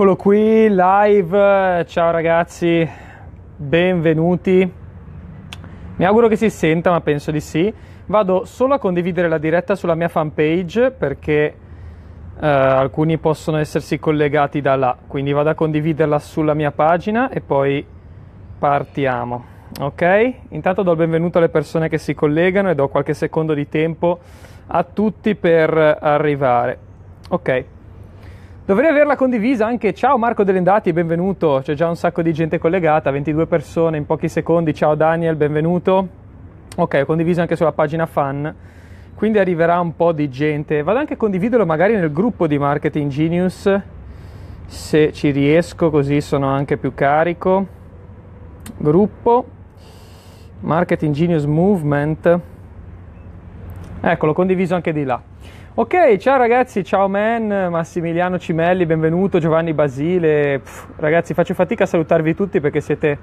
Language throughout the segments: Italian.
Eccolo qui, live, ciao ragazzi, benvenuti. Mi auguro che si senta, ma penso di sì. Vado solo a condividere la diretta sulla mia fanpage perché eh, alcuni possono essersi collegati da là, quindi vado a condividerla sulla mia pagina e poi partiamo. Ok? Intanto do il benvenuto alle persone che si collegano e do qualche secondo di tempo a tutti per arrivare. Ok. Dovrei averla condivisa anche. Ciao Marco Delendati, benvenuto. C'è già un sacco di gente collegata, 22 persone in pochi secondi. Ciao Daniel, benvenuto. Ok, ho condiviso anche sulla pagina fan. Quindi arriverà un po' di gente. Vado anche a condividerlo magari nel gruppo di Marketing Genius se ci riesco, così sono anche più carico. Gruppo Marketing Genius Movement. Ecco, l'ho condiviso anche di là. Ok, ciao ragazzi, ciao man, Massimiliano Cimelli, benvenuto, Giovanni Basile. Pff, ragazzi, faccio fatica a salutarvi tutti perché siete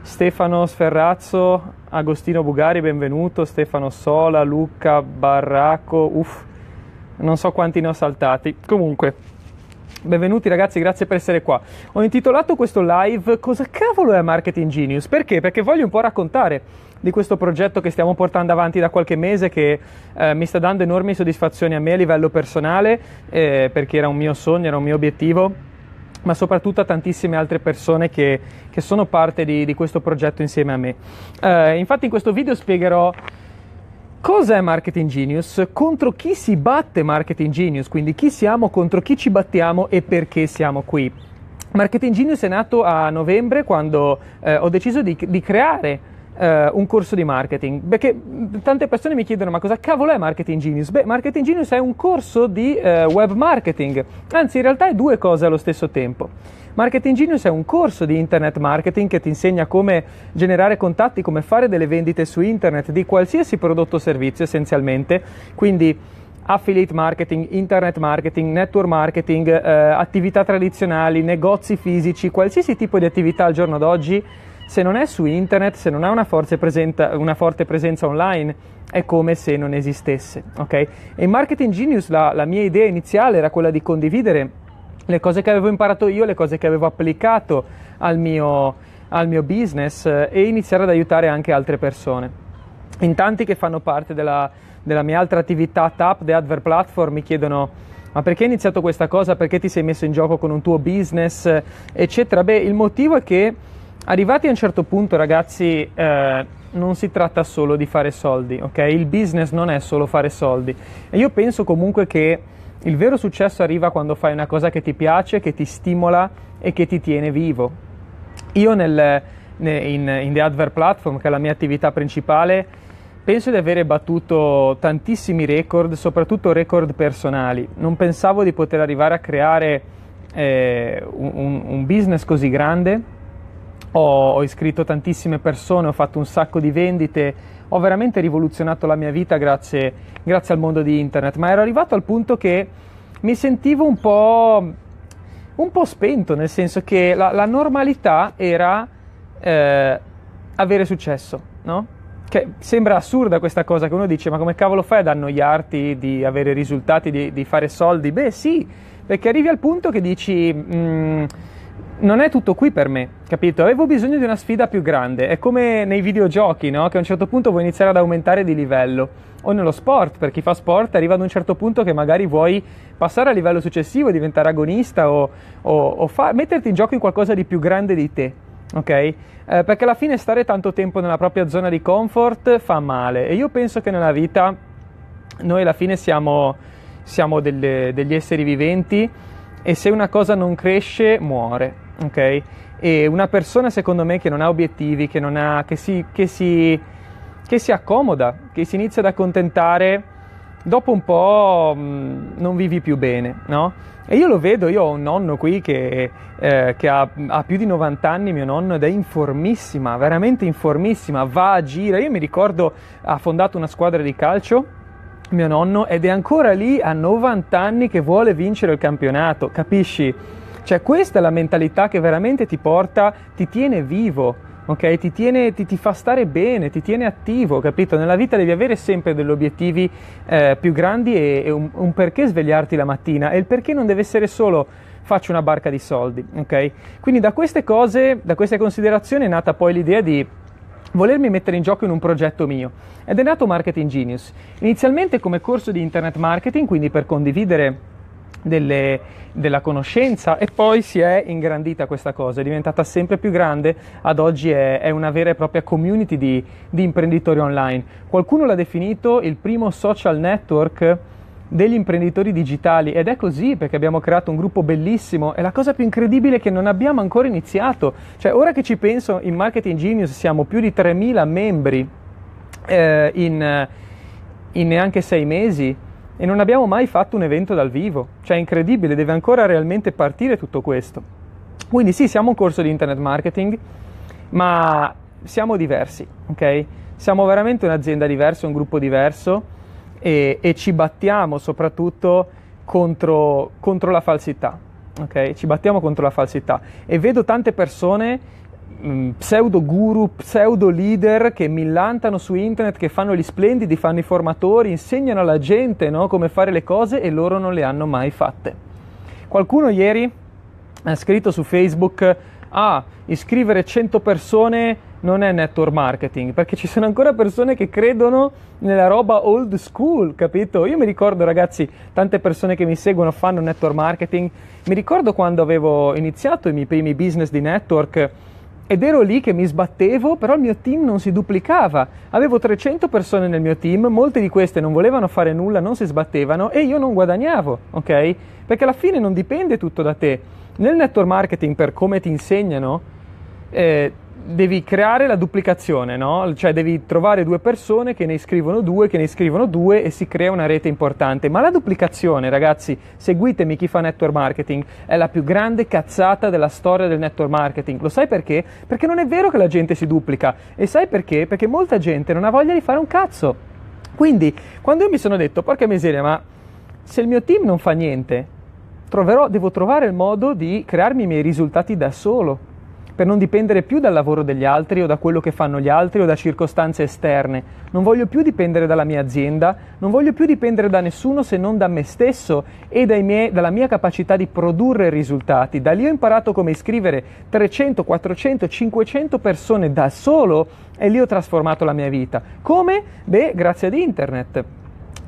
Stefano Sferrazzo, Agostino Bugari, benvenuto, Stefano Sola, Luca Barracco, uff, non so quanti ne ho saltati. Comunque, benvenuti ragazzi, grazie per essere qua. Ho intitolato questo live Cosa cavolo è Marketing Genius? Perché? Perché voglio un po' raccontare di questo progetto che stiamo portando avanti da qualche mese che eh, mi sta dando enormi soddisfazioni a me a livello personale eh, perché era un mio sogno, era un mio obiettivo ma soprattutto a tantissime altre persone che, che sono parte di, di, questo progetto insieme a me. Eh, infatti in questo video spiegherò cos'è Marketing Genius, contro chi si batte Marketing Genius, quindi chi siamo, contro chi ci battiamo e perché siamo qui. Marketing Genius è nato a novembre quando eh, ho deciso di, di creare Uh, un corso di marketing? Perché mm, tante persone mi chiedono: ma cosa cavolo è Marketing Genius? Beh, Marketing Genius è un corso di uh, web marketing, anzi, in realtà è due cose allo stesso tempo. Marketing Genius è un corso di internet marketing che ti insegna come generare contatti, come fare delle vendite su internet di qualsiasi prodotto o servizio essenzialmente. Quindi affiliate marketing, internet marketing, network marketing, eh, attività tradizionali, negozi fisici, qualsiasi tipo di attività al giorno d'oggi se non è su internet, se non ha una, presenta, una forte presenza online, è come se non esistesse. Okay? E in Marketing Genius la, la mia idea iniziale era quella di condividere le cose che avevo imparato io, le cose che avevo applicato al mio, al mio business eh, e iniziare ad aiutare anche altre persone. In tanti che fanno parte della, della mia altra attività TAP, The Adver Platform, mi chiedono ma perché hai iniziato questa cosa, perché ti sei messo in gioco con un tuo business, eccetera. Beh, il motivo è che Arrivati a un certo punto, ragazzi, eh, non si tratta solo di fare soldi, ok? Il business non è solo fare soldi. E io penso comunque che il vero successo arriva quando fai una cosa che ti piace, che ti stimola e che ti tiene vivo. Io nel, in, in The Advert Platform, che è la mia attività principale, penso di avere battuto tantissimi record, soprattutto record personali. Non pensavo di poter arrivare a creare eh, un, un business così grande ho, ho iscritto tantissime persone, ho fatto un sacco di vendite, ho veramente rivoluzionato la mia vita grazie, grazie al mondo di internet, ma ero arrivato al punto che mi sentivo un po', un po spento, nel senso che la, la normalità era eh, avere successo, no? Che sembra assurda questa cosa che uno dice, ma come cavolo fai ad annoiarti, di avere risultati, di, di fare soldi? Beh sì, perché arrivi al punto che dici... Mh, mm, non è tutto qui per me, capito? Avevo bisogno di una sfida più grande. È come nei videogiochi, no? Che a un certo punto vuoi iniziare ad aumentare di livello. O nello sport, per chi fa sport, arriva ad un certo punto che magari vuoi passare a livello successivo, diventare agonista o, o, o fa- metterti in gioco in qualcosa di più grande di te. Ok? Eh, perché alla fine stare tanto tempo nella propria zona di comfort fa male. E io penso che nella vita noi alla fine siamo, siamo delle, degli esseri viventi e se una cosa non cresce muore, ok? E una persona secondo me che non ha obiettivi, che, non ha, che, si, che, si, che si accomoda, che si inizia ad accontentare, dopo un po' mh, mm, non vivi più bene, no? E io lo vedo, io ho un nonno qui che, eh, che ha, ha, più di 90 anni, mio nonno, ed è informissima, veramente informissima, va a gira. Io mi ricordo, ha fondato una squadra di calcio mio nonno ed è ancora lì a 90 anni che vuole vincere il campionato, capisci? Cioè questa è la mentalità che veramente ti porta, ti tiene vivo. Ok, ti, tiene, ti, ti fa stare bene, ti tiene attivo, capito? Nella vita devi avere sempre degli obiettivi eh, più grandi e, e un, un perché svegliarti la mattina e il perché non deve essere solo faccio una barca di soldi, ok? Quindi da queste cose, da queste considerazioni è nata poi l'idea di volermi mettere in gioco in un progetto mio ed è nato Marketing Genius, inizialmente come corso di internet marketing, quindi per condividere delle, della conoscenza e poi si è ingrandita questa cosa, è diventata sempre più grande, ad oggi è, è una vera e propria community di, di imprenditori online. Qualcuno l'ha definito il primo social network degli imprenditori digitali ed è così perché abbiamo creato un gruppo bellissimo e la cosa più incredibile è che non abbiamo ancora iniziato, cioè ora che ci penso in Marketing Genius siamo più di 3.000 membri eh, in, eh, in neanche sei mesi e non abbiamo mai fatto un evento dal vivo, cioè è incredibile, deve ancora realmente partire tutto questo. Quindi sì, siamo un corso di internet marketing, ma siamo diversi, ok? Siamo veramente un'azienda diversa, un gruppo diverso e, e ci battiamo soprattutto contro, contro la falsità. Okay? Ci battiamo contro la falsità e vedo tante persone mm, pseudo guru, pseudo leader che millantano su internet, che fanno gli splendidi, fanno i formatori, insegnano alla gente no, come fare le cose e loro non le hanno mai fatte. Qualcuno ieri ha scritto su Facebook ah, iscrivere 100 persone non è network marketing, perché ci sono ancora persone che credono nella roba old school, capito? Io mi ricordo, ragazzi, tante persone che mi seguono fanno network marketing. Mi ricordo quando avevo iniziato i miei primi business di network ed ero lì che mi sbattevo, però il mio team non si duplicava. Avevo 300 persone nel mio team, molte di queste non volevano fare nulla, non si sbattevano e io non guadagnavo, ok? Perché alla fine non dipende tutto da te nel network marketing, per come ti insegnano, eh, devi creare la duplicazione, no? Cioè devi trovare due persone che ne iscrivono due, che ne iscrivono due e si crea una rete importante. Ma la duplicazione, ragazzi, seguitemi chi fa network marketing, è la più grande cazzata della storia del network marketing. Lo sai perché? Perché non è vero che la gente si duplica. E sai perché? Perché molta gente non ha voglia di fare un cazzo. Quindi, quando io mi sono detto, porca miseria, ma se il mio team non fa niente, troverò, devo trovare il modo di crearmi i miei risultati da solo, per non dipendere più dal lavoro degli altri o da quello che fanno gli altri o da circostanze esterne. Non voglio più dipendere dalla mia azienda, non voglio più dipendere da nessuno se non da me stesso e miei, dalla mia capacità di produrre risultati. Da lì ho imparato come iscrivere 300, 400, 500 persone da solo e lì ho trasformato la mia vita. Come? Beh, grazie ad internet.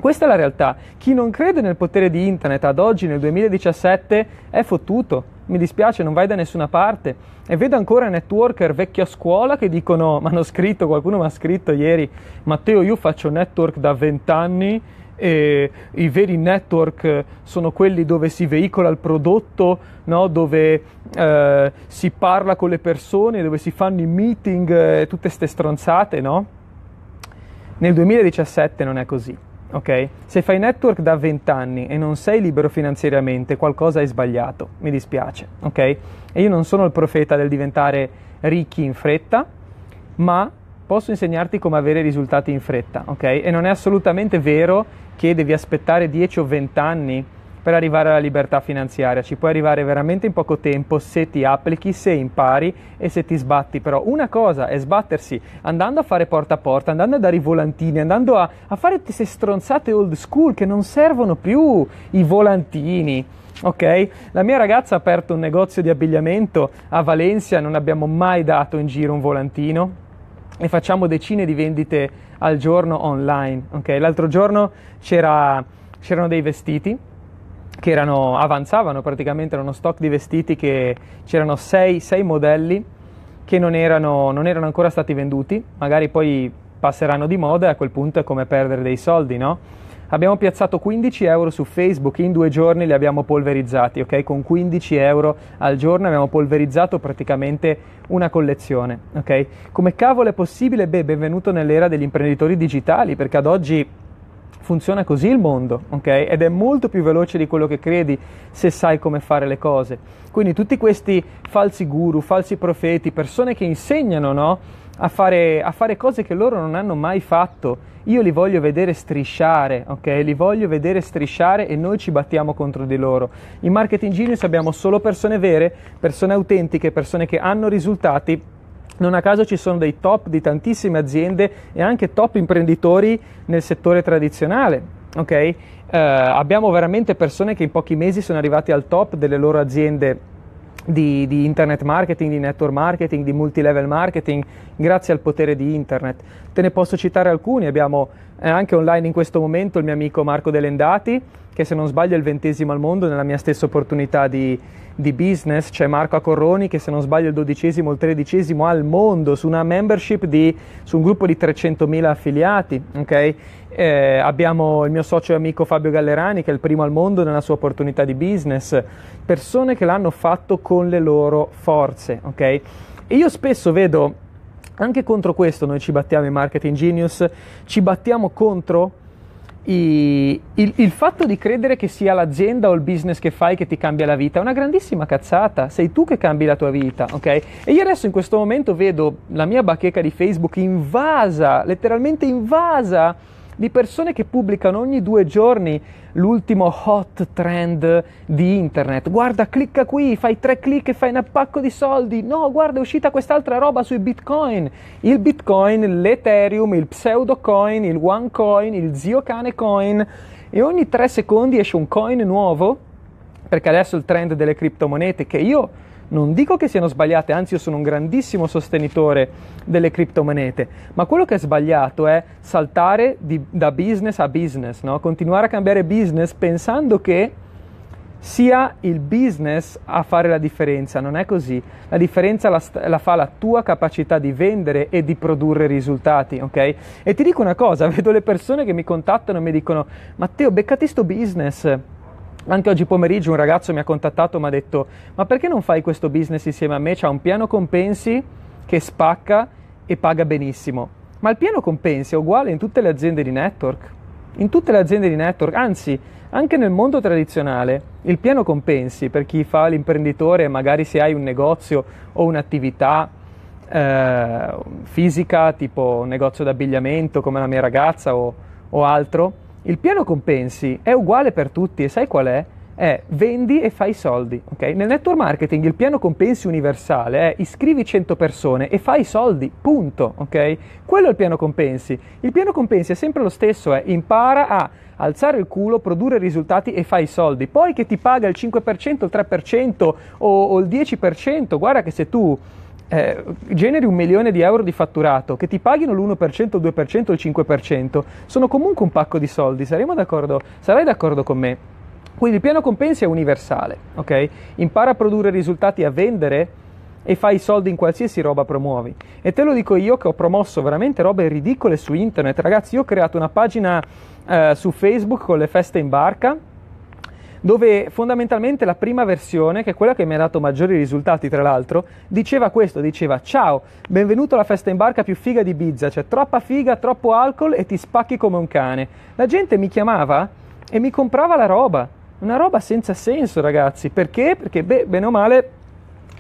Questa è la realtà. Chi non crede nel potere di internet ad oggi, nel 2017, è fottuto. Mi dispiace, non vai da nessuna parte. E vedo ancora networker vecchia scuola che dicono: Ma hanno scritto, qualcuno mi ha scritto ieri, Matteo, io faccio network da vent'anni e i veri network sono quelli dove si veicola il prodotto, no? dove eh, si parla con le persone, dove si fanno i meeting, eh, tutte ste stronzate, no? Nel 2017 non è così ok? Se fai network da 20 anni e non sei libero finanziariamente, qualcosa è sbagliato, mi dispiace, ok? E io non sono il profeta del diventare ricchi in fretta, ma posso insegnarti come avere risultati in fretta, ok? E non è assolutamente vero che devi aspettare 10 o 20 anni per arrivare alla libertà finanziaria. Ci puoi arrivare veramente in poco tempo se ti applichi, se impari e se ti sbatti. Però una cosa è sbattersi andando a fare porta a porta, andando a dare i volantini, andando a, a fare queste stronzate old school che non servono più i volantini. Ok? La mia ragazza ha aperto un negozio di abbigliamento a Valencia, non abbiamo mai dato in giro un volantino e facciamo decine di vendite al giorno online. Ok, L'altro giorno c'era, c'erano dei vestiti che erano, avanzavano praticamente, era uno stock di vestiti che c'erano sei modelli che non erano, non erano ancora stati venduti, magari poi passeranno di moda e a quel punto è come perdere dei soldi, no? Abbiamo piazzato 15 euro su Facebook, in due giorni li abbiamo polverizzati, ok? Con 15 euro al giorno abbiamo polverizzato praticamente una collezione, ok? Come cavolo è possibile? Beh, benvenuto nell'era degli imprenditori digitali, perché ad oggi funziona così il mondo, ok? Ed è molto più veloce di quello che credi se sai come fare le cose. Quindi tutti questi falsi guru, falsi profeti, persone che insegnano, no? A fare, a fare cose che loro non hanno mai fatto. Io li voglio vedere strisciare, ok? Li voglio vedere strisciare e noi ci battiamo contro di loro. In Marketing Genius abbiamo solo persone vere, persone autentiche, persone che hanno risultati non a caso ci sono dei top di tantissime aziende e anche top imprenditori nel settore tradizionale. Okay? Eh, abbiamo veramente persone che in pochi mesi sono arrivate al top delle loro aziende di, di, internet marketing, di network marketing, di multilevel marketing, grazie al potere di internet. Te ne posso citare alcuni, abbiamo eh, anche online in questo momento il mio amico Marco Delendati, che se non sbaglio è il ventesimo al mondo nella mia stessa opportunità di, di business c'è Marco Acorroni che se non sbaglio è il dodicesimo o il tredicesimo al mondo su una membership di, su un gruppo di 300.000 affiliati, ok? Eh, abbiamo il mio socio e amico Fabio Gallerani che è il primo al mondo nella sua opportunità di business, persone che l'hanno fatto con le loro forze, ok? E io spesso vedo anche contro questo noi ci battiamo in Marketing Genius, ci battiamo contro i, il, il, fatto di credere che sia l'azienda o il business che fai che ti cambia la vita è una grandissima cazzata. Sei tu che cambi la tua vita, ok? E io adesso in questo momento vedo la mia bacheca di Facebook invasa, letteralmente invasa di persone che pubblicano ogni due giorni l'ultimo hot trend di internet. Guarda, clicca qui, fai tre clic e fai un pacco di soldi. No, guarda, è uscita quest'altra roba sui bitcoin. Il bitcoin, l'ethereum, il pseudocoin, il onecoin, il zio cane coin. E ogni tre secondi esce un coin nuovo, perché adesso il trend delle criptomonete che io non dico che siano sbagliate, anzi io sono un grandissimo sostenitore delle criptomonete, ma quello che è sbagliato è saltare di, da business a business, no? continuare a cambiare business pensando che sia il business a fare la differenza, non è così. La differenza la, la, fa la tua capacità di vendere e di produrre risultati, ok? E ti dico una cosa, vedo le persone che mi contattano e mi dicono "Matteo, beccati sto business" Anche oggi pomeriggio un ragazzo mi ha contattato e mi ha detto ma perché non fai questo business insieme a me? C'è un piano compensi che spacca e paga benissimo. Ma il piano compensi è uguale in tutte le aziende di network. In tutte le aziende di network, anzi anche nel mondo tradizionale, il piano compensi per chi fa l'imprenditore, magari se hai un negozio o un'attività eh, fisica, tipo un negozio d'abbigliamento come la mia ragazza o, o altro, il piano compensi è uguale per tutti e sai qual è? È vendi e fai soldi, ok? Nel network marketing il piano compensi universale è iscrivi 100 persone e fai soldi, punto, ok? Quello è il piano compensi. Il piano compensi è sempre lo stesso, è impara a alzare il culo, produrre risultati e fai soldi. Poi che ti paga il 5%, il 3% o, o il 10%, guarda che se tu eh, generi un milione di euro di fatturato, che ti paghino l'1%, il 2%, il 5%, sono comunque un pacco di soldi, saremo d'accordo? Sarai d'accordo con me? Quindi il piano compensi è universale, ok? Impara a produrre risultati a vendere e fai soldi in qualsiasi roba promuovi. E te lo dico io che ho promosso veramente robe ridicole su internet, ragazzi, io ho creato una pagina eh, su Facebook con le feste in barca dove fondamentalmente la prima versione, che è quella che mi ha dato maggiori risultati tra l'altro, diceva questo, diceva ciao, benvenuto alla festa in barca più figa di Ibiza, cioè troppa figa, troppo alcol e ti spacchi come un cane. La gente mi chiamava e mi comprava la roba, una roba senza senso ragazzi, perché? Perché beh, bene o male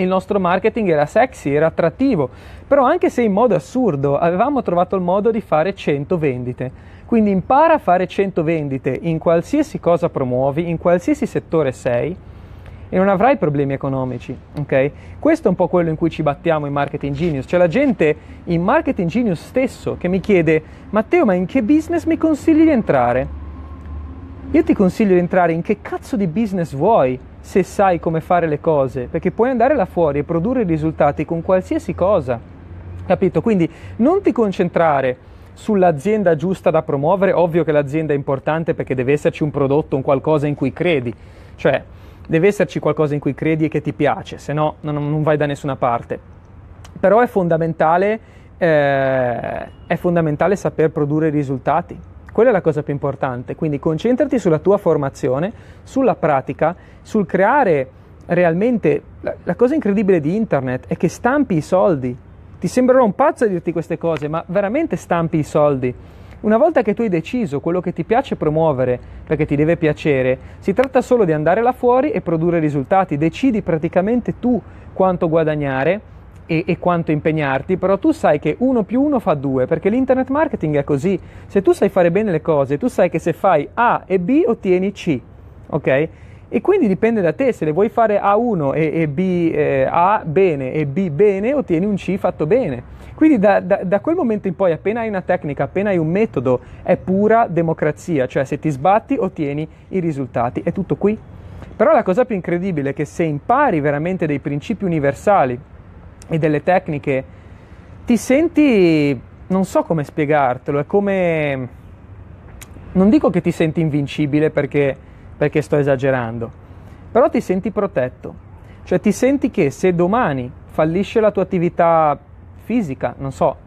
il nostro marketing era sexy, era attrattivo, però anche se in modo assurdo avevamo trovato il modo di fare 100 vendite. Quindi impara a fare 100 vendite in qualsiasi cosa promuovi, in qualsiasi settore sei e non avrai problemi economici, ok? Questo è un po' quello in cui ci battiamo in Marketing Genius, c'è la gente in Marketing Genius stesso che mi chiede "Matteo, ma in che business mi consigli di entrare?". Io ti consiglio di entrare in che cazzo di business vuoi? se sai come fare le cose, perché puoi andare là fuori e produrre risultati con qualsiasi cosa, capito? Quindi non ti concentrare sull'azienda giusta da promuovere, ovvio che l'azienda è importante perché deve esserci un prodotto, un qualcosa in cui credi, cioè deve esserci qualcosa in cui credi e che ti piace, se no non, vai da nessuna parte. Però è fondamentale, eh, è fondamentale saper produrre risultati. Quella è la cosa più importante, quindi concentrati sulla tua formazione, sulla pratica, sul creare realmente... La, la cosa incredibile di internet è che stampi i soldi. Ti sembrerò un pazzo dirti queste cose, ma veramente stampi i soldi. Una volta che tu hai deciso quello che ti piace promuovere, perché ti deve piacere, si tratta solo di andare là fuori e produrre risultati. Decidi praticamente tu quanto guadagnare e, e, quanto impegnarti, però tu sai che uno più uno fa due, perché l'internet marketing è così. Se tu sai fare bene le cose, tu sai che se fai A e B ottieni C, ok? E quindi dipende da te, se le vuoi fare A1 e, e B eh, A bene e B bene, ottieni un C fatto bene. Quindi da, da, da, quel momento in poi, appena hai una tecnica, appena hai un metodo, è pura democrazia, cioè se ti sbatti ottieni i risultati, è tutto qui. Però la cosa più incredibile è che se impari veramente dei principi universali, e delle tecniche, ti senti, non so come spiegartelo, è come, non dico che ti senti invincibile perché, perché sto esagerando, però ti senti protetto, cioè ti senti che se domani fallisce la tua attività fisica, non so,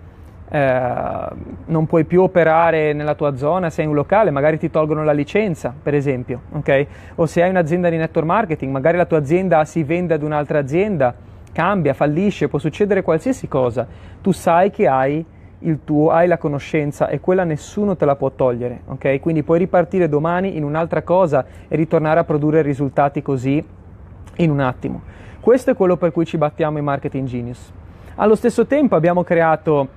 eh, non puoi più operare nella tua zona, sei un locale, magari ti tolgono la licenza, per esempio, ok? O se hai un'azienda di network marketing, magari la tua azienda si vende ad un'altra azienda cambia, fallisce, può succedere qualsiasi cosa, tu sai che hai il tuo, hai la conoscenza e quella nessuno te la può togliere, ok? Quindi puoi ripartire domani in un'altra cosa e ritornare a produrre risultati così in un attimo. Questo è quello per cui ci battiamo in Marketing Genius. Allo stesso tempo abbiamo creato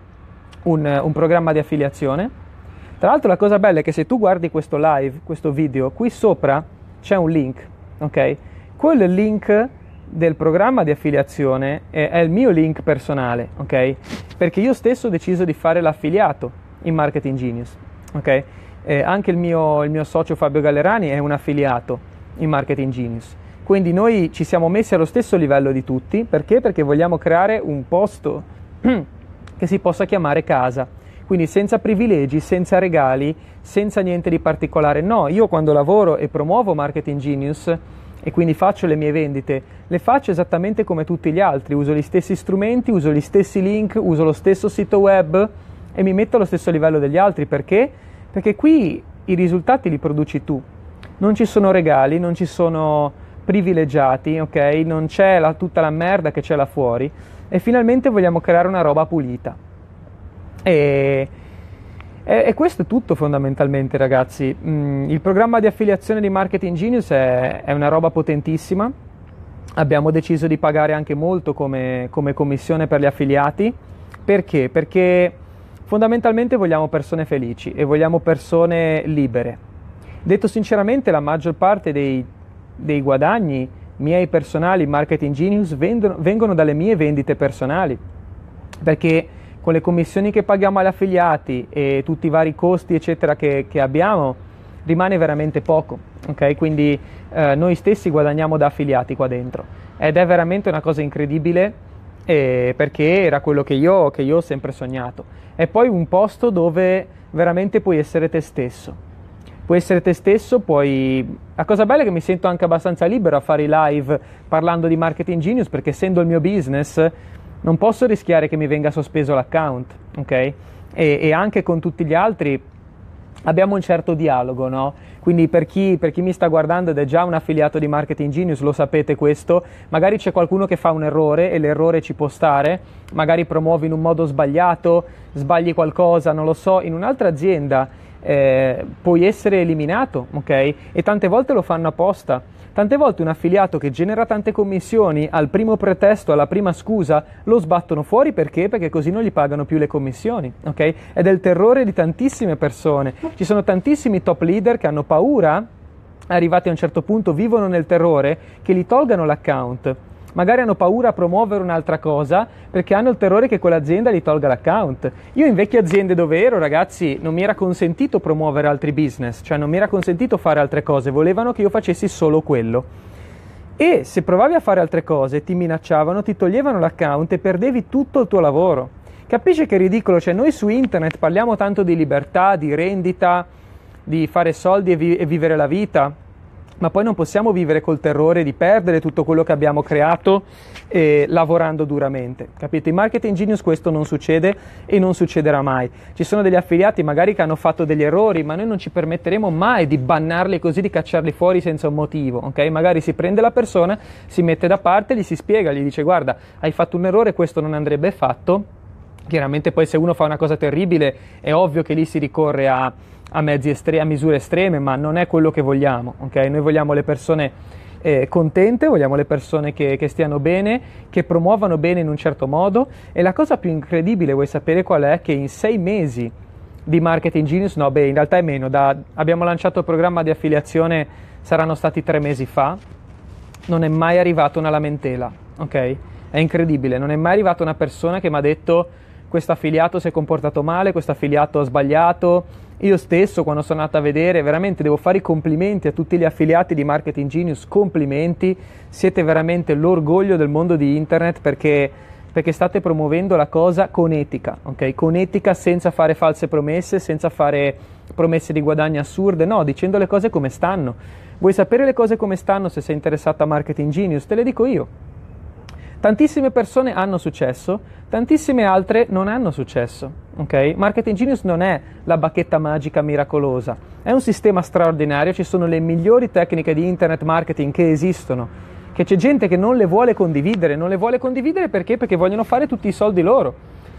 un, un programma di affiliazione. Tra l'altro la cosa bella è che se tu guardi questo live, questo video, qui sopra c'è un link, ok? Quel link del programma di affiliazione è, è il mio link personale, ok? Perché io stesso ho deciso di fare l'affiliato in Marketing Genius, ok? Eh, anche il mio, il mio socio Fabio Gallerani è un affiliato in Marketing Genius. Quindi noi ci siamo messi allo stesso livello di tutti, perché? Perché vogliamo creare un posto che si possa chiamare casa. Quindi senza privilegi, senza regali, senza niente di particolare. No, io quando lavoro e promuovo Marketing Genius, e quindi faccio le mie vendite, le faccio esattamente come tutti gli altri, uso gli stessi strumenti, uso gli stessi link, uso lo stesso sito web e mi metto allo stesso livello degli altri perché? Perché qui i risultati li produci tu. Non ci sono regali, non ci sono privilegiati, ok? Non c'è la, tutta la merda che c'è là fuori e finalmente vogliamo creare una roba pulita. E e, e questo è tutto fondamentalmente ragazzi. Mm, il programma di affiliazione di Marketing Genius è, è una roba potentissima. Abbiamo deciso di pagare anche molto come, come commissione per gli affiliati. Perché? Perché fondamentalmente vogliamo persone felici e vogliamo persone libere. Detto sinceramente, la maggior parte dei, dei guadagni miei personali in Marketing Genius vendono, vengono dalle mie vendite personali. Perché con le commissioni che paghiamo agli affiliati e tutti i vari costi eccetera che, che abbiamo, rimane veramente poco. ok Quindi eh, noi stessi guadagniamo da affiliati qua dentro ed è veramente una cosa incredibile eh, perché era quello che io, che io ho sempre sognato. è poi un posto dove veramente puoi essere te stesso puoi essere te stesso, puoi... La cosa bella è che mi sento anche abbastanza libero a fare i live parlando di marketing genius, perché essendo il mio business non posso rischiare che mi venga sospeso l'account, ok? E, e anche con tutti gli altri abbiamo un certo dialogo, no? Quindi per chi, per chi, mi sta guardando ed è già un affiliato di Marketing Genius, lo sapete questo, magari c'è qualcuno che fa un errore e l'errore ci può stare, magari promuovi in un modo sbagliato, sbagli qualcosa, non lo so, in un'altra azienda eh, puoi essere eliminato, ok? E tante volte lo fanno apposta. Tante volte un affiliato che genera tante commissioni al primo pretesto, alla prima scusa, lo sbattono fuori perché? Perché così non gli pagano più le commissioni, ok? Ed è il terrore di tantissime persone. Ci sono tantissimi top leader che hanno paura, arrivati a un certo punto, vivono nel terrore, che gli tolgano l'account magari hanno paura a promuovere un'altra cosa perché hanno il terrore che quell'azienda gli tolga l'account. Io in vecchie aziende dove ero, ragazzi, non mi era consentito promuovere altri business, cioè non mi era consentito fare altre cose, volevano che io facessi solo quello. E se provavi a fare altre cose, ti minacciavano, ti toglievano l'account e perdevi tutto il tuo lavoro. Capisci che è ridicolo? Cioè, noi su internet parliamo tanto di libertà, di rendita, di fare soldi e, vi- e vivere la vita ma poi non possiamo vivere col terrore di perdere tutto quello che abbiamo creato eh, lavorando duramente. Capito? In marketing genius questo non succede e non succederà mai. Ci sono degli affiliati magari che hanno fatto degli errori, ma noi non ci permetteremo mai di bannarli così, di cacciarli fuori senza un motivo. Ok? Magari si prende la persona, si mette da parte, gli si spiega, gli dice guarda, hai fatto un errore, questo non andrebbe fatto. Chiaramente poi se uno fa una cosa terribile è ovvio che lì si ricorre a a, estre- a, misure estreme, ma non è quello che vogliamo. Okay? Noi vogliamo le persone eh, contente, vogliamo le persone che, che, stiano bene, che promuovano bene in un certo modo. E la cosa più incredibile, vuoi sapere qual è? Che in sei mesi di Marketing Genius, no, beh, in realtà è meno. Da, abbiamo lanciato il programma di affiliazione, saranno stati tre mesi fa. Non è mai arrivata una lamentela, ok? È incredibile, non è mai arrivata una persona che mi ha detto questo affiliato si è comportato male, questo affiliato ha sbagliato, io stesso quando sono andato a vedere veramente devo fare i complimenti a tutti gli affiliati di Marketing Genius, complimenti, siete veramente l'orgoglio del mondo di internet perché, perché state promuovendo la cosa con etica, okay? con etica senza fare false promesse, senza fare promesse di guadagni assurde, no, dicendo le cose come stanno. Vuoi sapere le cose come stanno se sei interessato a Marketing Genius? Te le dico io. Tantissime persone hanno successo, tantissime altre non hanno successo. Okay? Marketing Genius non è la bacchetta magica miracolosa, è un sistema straordinario, ci sono le migliori tecniche di internet marketing che esistono, che c'è gente che non le vuole condividere, non le vuole condividere perché? Perché vogliono fare tutti i soldi loro.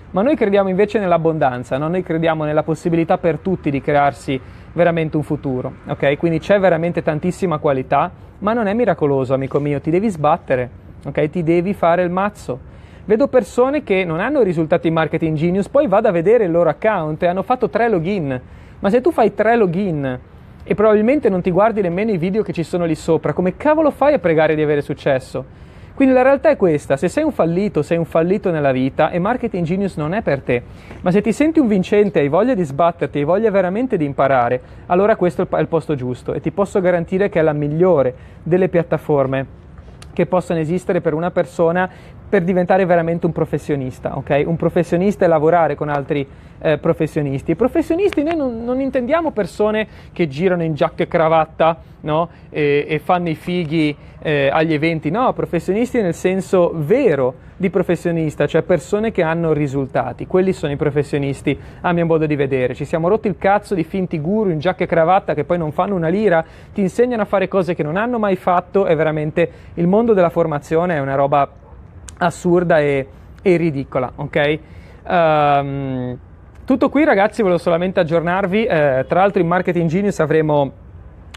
Ma noi crediamo invece nell'abbondanza, no? noi crediamo nella possibilità per tutti di crearsi veramente un futuro. Okay? Quindi c'è veramente tantissima qualità, ma non è miracoloso, amico mio, ti devi sbattere ok? Ti devi fare il mazzo. Vedo persone che non hanno risultati in marketing genius, poi vado a vedere il loro account e hanno fatto tre login. Ma se tu fai tre login e probabilmente non ti guardi nemmeno i video che ci sono lì sopra, come cavolo fai a pregare di avere successo? Quindi la realtà è questa, se sei un fallito, sei un fallito nella vita e marketing genius non è per te, ma se ti senti un vincente, hai voglia di sbatterti, hai voglia veramente di imparare, allora questo è il posto giusto e ti posso garantire che è la migliore delle piattaforme che possono esistere per una persona per diventare veramente un professionista, ok? Un professionista è lavorare con altri eh, professionisti. E professionisti noi non, non, intendiamo persone che girano in giacca e cravatta, no? E, e fanno i fighi eh, agli eventi, no, professionisti nel senso vero di professionista, cioè persone che hanno risultati. Quelli sono i professionisti, a mio modo di vedere. Ci siamo rotti il cazzo di finti guru in giacca e cravatta che poi non fanno una lira, ti insegnano a fare cose che non hanno mai fatto È veramente il mondo della formazione è una roba assurda e, e ridicola, ok? Um, tutto qui ragazzi, volevo solamente aggiornarvi, eh, tra l'altro in Marketing Genius avremo,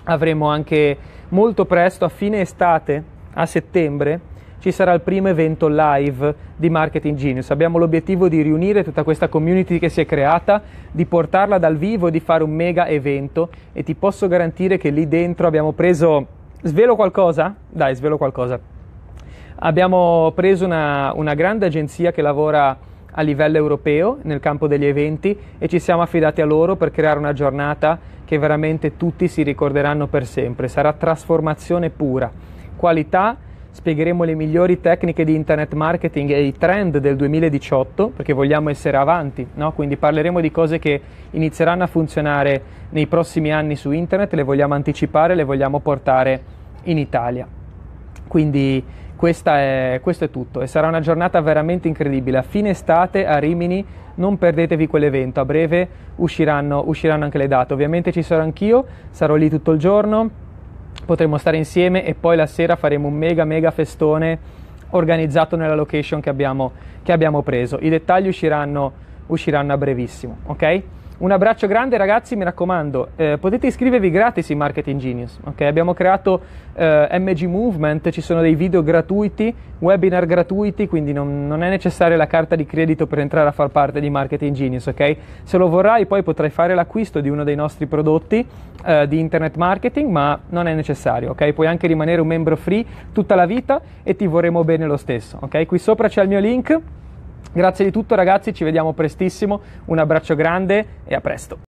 avremo anche molto presto, a fine estate, a settembre, ci sarà il primo evento live di Marketing Genius. Abbiamo l'obiettivo di riunire tutta questa community che si è creata, di portarla dal vivo e di fare un mega evento e ti posso garantire che lì dentro abbiamo preso... Svelo qualcosa? Dai, svelo qualcosa. Abbiamo preso una, una grande agenzia che lavora a livello europeo nel campo degli eventi e ci siamo affidati a loro per creare una giornata che veramente tutti si ricorderanno per sempre. Sarà trasformazione pura, qualità, spiegheremo le migliori tecniche di internet marketing e i trend del 2018 perché vogliamo essere avanti, no? quindi parleremo di cose che inizieranno a funzionare nei prossimi anni su internet, le vogliamo anticipare, le vogliamo portare in Italia. Quindi è, questo è tutto e sarà una giornata veramente incredibile. A fine estate a Rimini non perdetevi quell'evento, a breve usciranno, usciranno anche le date. Ovviamente ci sarò anch'io, sarò lì tutto il giorno, potremo stare insieme e poi la sera faremo un mega mega festone organizzato nella location che abbiamo, che abbiamo preso. I dettagli usciranno, usciranno a brevissimo, ok? Un abbraccio grande ragazzi, mi raccomando, eh, potete iscrivervi gratis in Marketing Genius. Okay? Abbiamo creato eh, MG Movement, ci sono dei video gratuiti, webinar gratuiti, quindi non, non, è necessaria la carta di credito per entrare a far parte di Marketing Genius. Okay? Se lo vorrai poi potrai fare l'acquisto di uno dei nostri prodotti eh, di Internet Marketing, ma non è necessario. Okay? Puoi anche rimanere un membro free tutta la vita e ti vorremmo bene lo stesso. Qui sopra c'è il mio link Grazie di tutto ragazzi, ci vediamo prestissimo, un abbraccio grande e a presto.